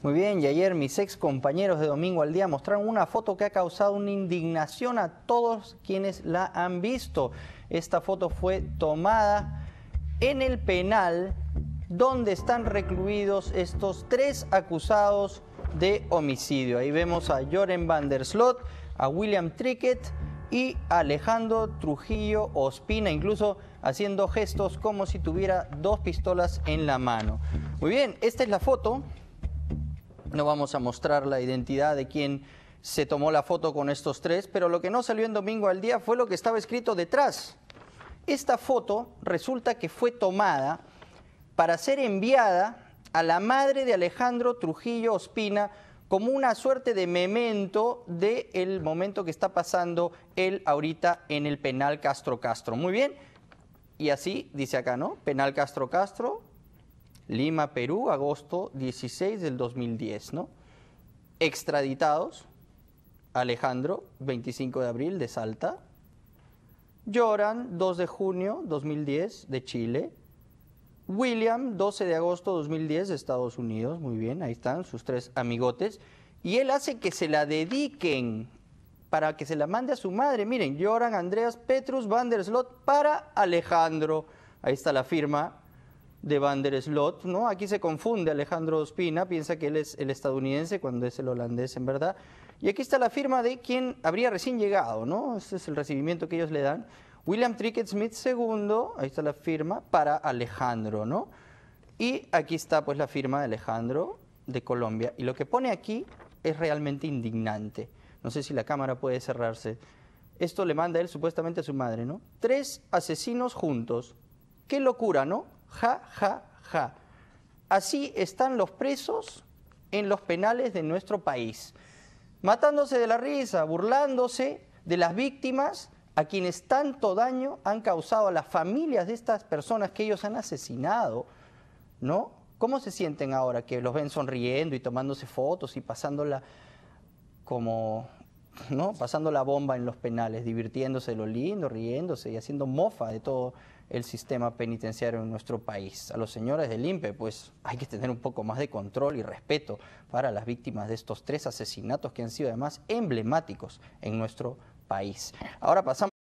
Muy bien, y ayer mis ex compañeros de Domingo al Día mostraron una foto que ha causado una indignación a todos quienes la han visto. Esta foto fue tomada en el penal donde están recluidos estos tres acusados de homicidio. Ahí vemos a Joren van der Slot, a William Trickett y Alejandro Trujillo Ospina, incluso haciendo gestos como si tuviera dos pistolas en la mano. Muy bien, esta es la foto no vamos a mostrar la identidad de quien se tomó la foto con estos tres, pero lo que no salió en domingo al día fue lo que estaba escrito detrás. Esta foto resulta que fue tomada para ser enviada a la madre de Alejandro Trujillo Ospina como una suerte de memento del momento que está pasando él ahorita en el penal Castro Castro. Muy bien, y así dice acá, ¿no? Penal Castro Castro, Lima, Perú, agosto 16 del 2010, ¿no? Extraditados, Alejandro, 25 de abril de Salta, Lloran, 2 de junio 2010 de Chile, William, 12 de agosto 2010 de Estados Unidos, muy bien, ahí están sus tres amigotes, y él hace que se la dediquen para que se la mande a su madre, miren, Lloran, Andreas, Petrus, Van der Slot, para Alejandro, ahí está la firma, de Van der Slot, ¿no? Aquí se confunde Alejandro Ospina, piensa que él es el estadounidense cuando es el holandés en verdad. Y aquí está la firma de quien habría recién llegado, ¿no? Este es el recibimiento que ellos le dan. William Trickett Smith II, ahí está la firma, para Alejandro, ¿no? Y aquí está pues la firma de Alejandro de Colombia. Y lo que pone aquí es realmente indignante. No sé si la cámara puede cerrarse. Esto le manda él supuestamente a su madre, ¿no? Tres asesinos juntos. Qué locura, ¿no? Ja, ja, ja. Así están los presos en los penales de nuestro país, matándose de la risa, burlándose de las víctimas a quienes tanto daño han causado a las familias de estas personas que ellos han asesinado, ¿no? ¿Cómo se sienten ahora que los ven sonriendo y tomándose fotos y pasándola como ¿no? pasando la bomba en los penales, divirtiéndose lo lindo, riéndose y haciendo mofa de todo el sistema penitenciario en nuestro país. A los señores del INPE, pues hay que tener un poco más de control y respeto para las víctimas de estos tres asesinatos que han sido además emblemáticos en nuestro país. Ahora pasamos.